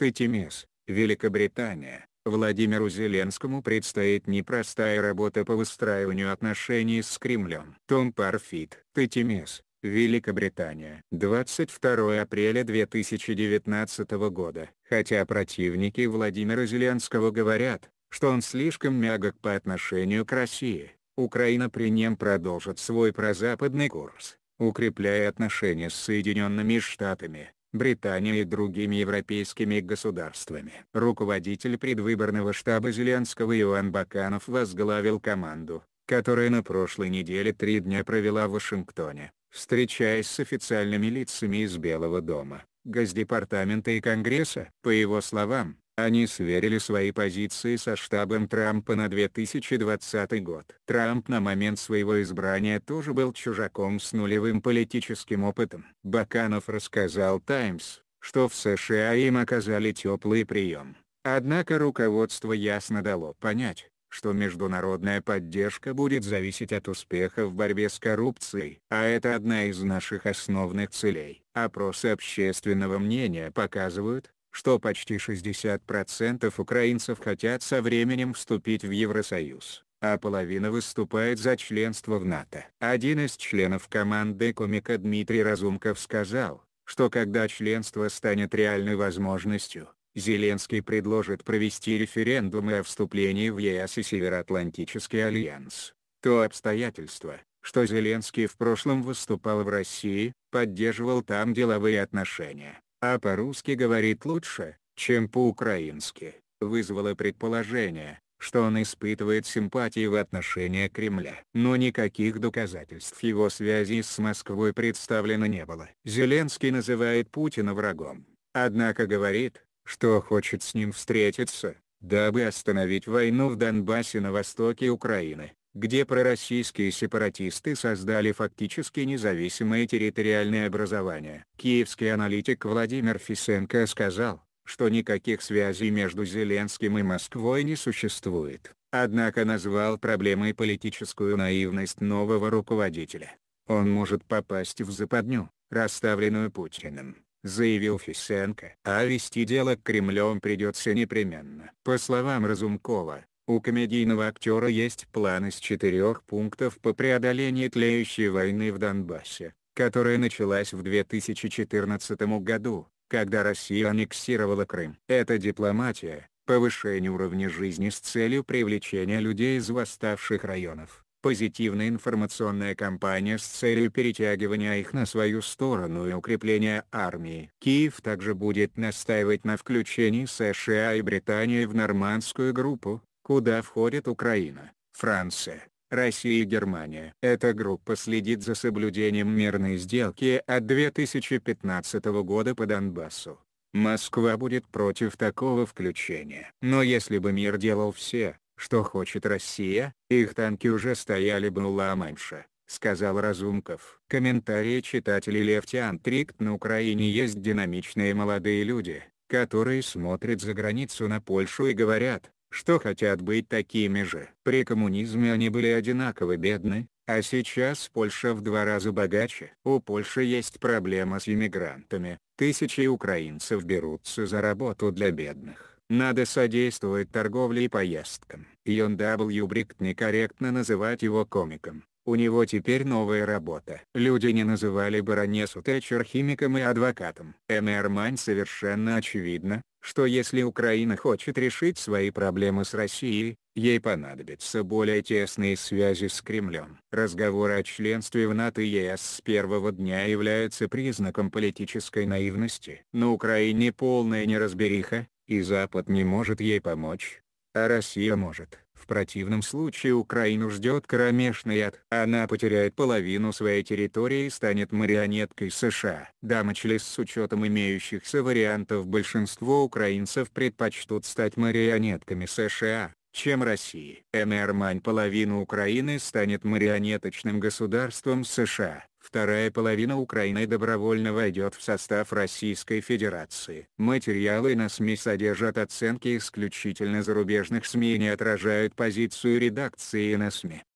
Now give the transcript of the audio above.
Катимис, Великобритания, Владимиру Зеленскому предстоит непростая работа по выстраиванию отношений с Кремлем. Том Парфит, Катимис, Великобритания. 22 апреля 2019 года. Хотя противники Владимира Зеленского говорят, что он слишком мягок по отношению к России, Украина при нем продолжит свой прозападный курс, укрепляя отношения с Соединенными Штатами. Британией и другими европейскими государствами. Руководитель предвыборного штаба Зеленского Иоанн Баканов возглавил команду, которая на прошлой неделе три дня провела в Вашингтоне, встречаясь с официальными лицами из Белого дома, Госдепартамента и Конгресса. По его словам, они сверили свои позиции со штабом Трампа на 2020 год. Трамп на момент своего избрания тоже был чужаком с нулевым политическим опытом. Баканов рассказал Times, что в США им оказали теплый прием. Однако руководство ясно дало понять, что международная поддержка будет зависеть от успеха в борьбе с коррупцией, а это одна из наших основных целей. Опросы общественного мнения показывают, что почти 60% украинцев хотят со временем вступить в Евросоюз, а половина выступает за членство в НАТО. Один из членов команды комика Дмитрий Разумков сказал, что когда членство станет реальной возможностью, Зеленский предложит провести референдумы о вступлении в ЕС и Североатлантический альянс. То обстоятельство, что Зеленский в прошлом выступал в России, поддерживал там деловые отношения, а по-русски говорит лучше, чем по-украински, вызвало предположение, что он испытывает симпатии в отношении Кремля. Но никаких доказательств его связи с Москвой представлено не было. Зеленский называет Путина врагом, однако говорит, что хочет с ним встретиться, дабы остановить войну в Донбассе на востоке Украины где пророссийские сепаратисты создали фактически независимые территориальные образования, Киевский аналитик Владимир Фисенко сказал, что никаких связей между Зеленским и Москвой не существует, однако назвал проблемой политическую наивность нового руководителя. Он может попасть в западню, расставленную Путиным заявил Фисенко. А вести дело к Кремлем придется непременно. По словам Разумкова, у комедийного актера есть план из четырех пунктов по преодолению тлеющей войны в Донбассе, которая началась в 2014 году, когда Россия аннексировала Крым. Это дипломатия, повышение уровня жизни с целью привлечения людей из восставших районов, позитивная информационная кампания с целью перетягивания их на свою сторону и укрепления армии. Киев также будет настаивать на включении США и Британии в нормандскую группу, куда входит Украина, Франция, Россия и Германия. Эта группа следит за соблюдением мирной сделки от 2015 года по Донбассу. Москва будет против такого включения. Но если бы мир делал все, что хочет Россия, их танки уже стояли бы у Ла-Манша, сказал Разумков. Комментарии читателей Левтиан Трикт на Украине есть динамичные молодые люди, которые смотрят за границу на Польшу и говорят, что хотят быть такими же. При коммунизме они были одинаково бедны, а сейчас Польша в два раза богаче. У Польши есть проблема с иммигрантами, тысячи украинцев берутся за работу для бедных. Надо содействовать торговле и поездкам. Йон W. Брикт некорректно называть его комиком. У него теперь новая работа. Люди не называли баронессу Тэтчер химиком и адвокатом. Эмермань совершенно очевидно, что если Украина хочет решить свои проблемы с Россией, ей понадобятся более тесные связи с Кремлем. Разговоры о членстве в НАТО и ЕС с первого дня являются признаком политической наивности. На Украине полная неразбериха, и Запад не может ей помочь, а Россия может. В противном случае Украину ждет кромешный ад. Она потеряет половину своей территории и станет марионеткой США. Дамачлис с учетом имеющихся вариантов большинство украинцев предпочтут стать марионетками США чем России. Эмермань половина Украины станет марионеточным государством США. Вторая половина Украины добровольно войдет в состав Российской Федерации. Материалы на СМИ содержат оценки исключительно зарубежных СМИ и не отражают позицию редакции на СМИ.